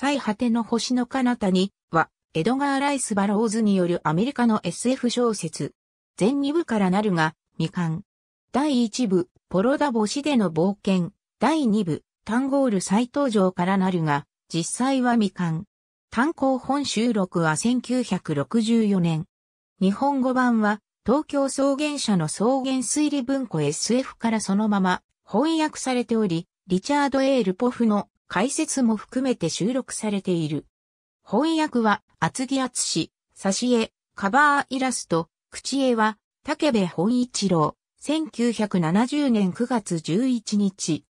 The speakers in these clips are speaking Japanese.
最果ての星の彼方には、エドガー・ライス・バローズによるアメリカの SF 小説。全2部からなるが、未完。第1部、ポロダ星での冒険。第2部、タンゴール再登場からなるが、実際は未完。単行本収録は1964年。日本語版は、東京草原社の草原推理文庫 SF からそのまま翻訳されており、リチャード・エール・ポフの解説も含めて収録されている。翻訳は厚木厚氏、挿絵、カバーイラスト、口絵は竹部本一郎、1970年9月11日。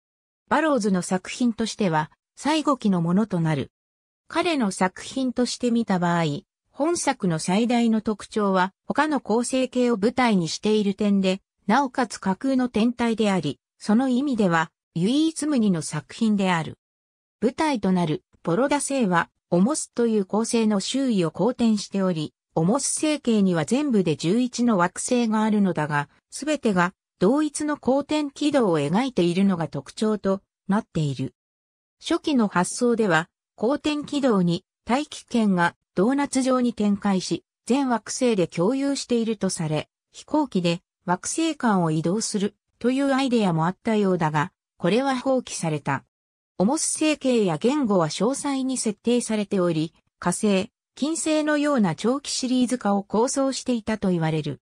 バローズの作品としては最後期のものとなる。彼の作品として見た場合、本作の最大の特徴は他の構成形を舞台にしている点で、なおかつ架空の天体であり、その意味では唯一無二の作品である。舞台となるポロダ星は、オモスという恒星の周囲を公転しており、オモス星系には全部で11の惑星があるのだが、すべてが同一の公転軌道を描いているのが特徴となっている。初期の発想では、公転軌道に大気圏がドーナツ状に展開し、全惑星で共有しているとされ、飛行機で惑星間を移動するというアイデアもあったようだが、これは放棄された。オモス成形や言語は詳細に設定されており、火星、金星のような長期シリーズ化を構想していたと言われる。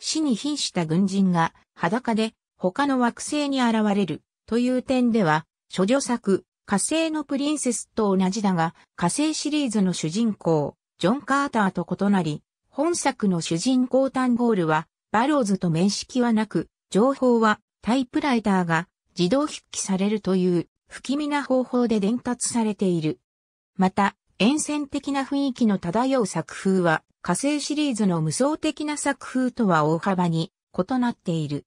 死に瀕した軍人が裸で他の惑星に現れるという点では、諸女作、火星のプリンセスと同じだが、火星シリーズの主人公、ジョン・カーターと異なり、本作の主人公タンゴールは、バローズと面識はなく、情報はタイプライターが自動筆記されるという不気味な方法で伝達されている。また、沿線的な雰囲気の漂う作風は、火星シリーズの無双的な作風とは大幅に異なっている。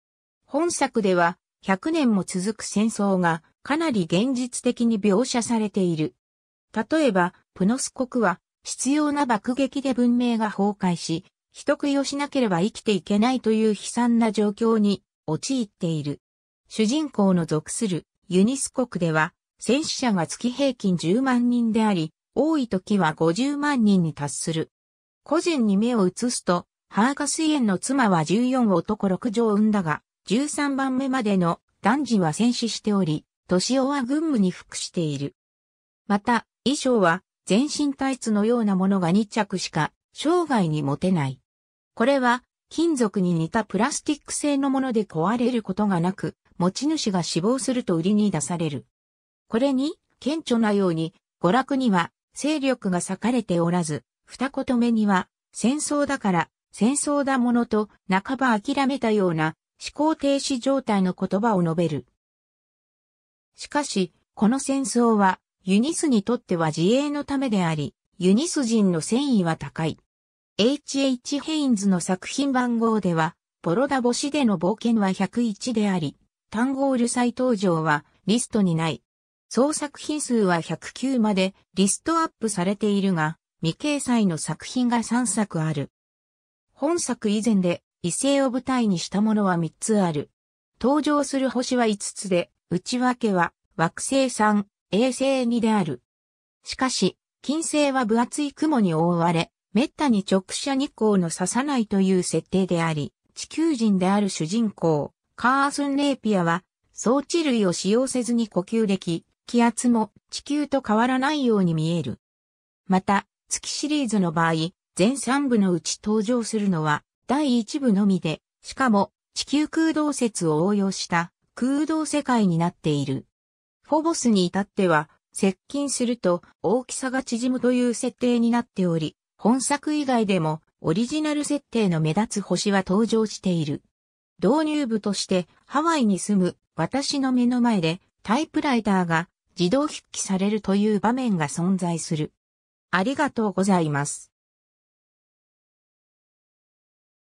本作では、100年も続く戦争がかなり現実的に描写されている。例えば、プノス国は必要な爆撃で文明が崩壊し、人食いをしなければ生きていけないという悲惨な状況に陥っている。主人公の属するユニス国では、戦死者が月平均10万人であり、多い時は50万人に達する。個人に目を移すと、ハーカスイエンの妻は14男6女を産んだが、13番目までの男児は戦死しており、年男は軍務に服している。また、衣装は全身タイツのようなものが2着しか生涯に持てない。これは金属に似たプラスチック製のもので壊れることがなく、持ち主が死亡すると売りに出される。これに、顕著なように、娯楽には勢力が裂かれておらず、二言目には、戦争だから、戦争だものと、半ば諦めたような、思考停止状態の言葉を述べる。しかし、この戦争は、ユニスにとっては自衛のためであり、ユニス人の戦意は高い。H.H. ヘインズの作品番号では、ポロダ星での冒険は101であり、単語流再登場はリストにない。総作品数は109までリストアップされているが、未掲載の作品が3作ある。本作以前で異星を舞台にしたものは3つある。登場する星は5つで、内訳は惑星3、衛星2である。しかし、金星は分厚い雲に覆われ、滅多に直射日光の差さないという設定であり、地球人である主人公、カースンレーピアは、装置類を使用せずに呼吸でき、気圧も地球と変わらないように見える。また、月シリーズの場合、全3部のうち登場するのは、第1部のみで、しかも、地球空洞説を応用した空洞世界になっている。フォボスに至っては、接近すると大きさが縮むという設定になっており、本作以外でもオリジナル設定の目立つ星は登場している。導入部としてハワイに住む私の目の前でタイプライターが自動筆記されるという場面が存在する。ありがとうございます。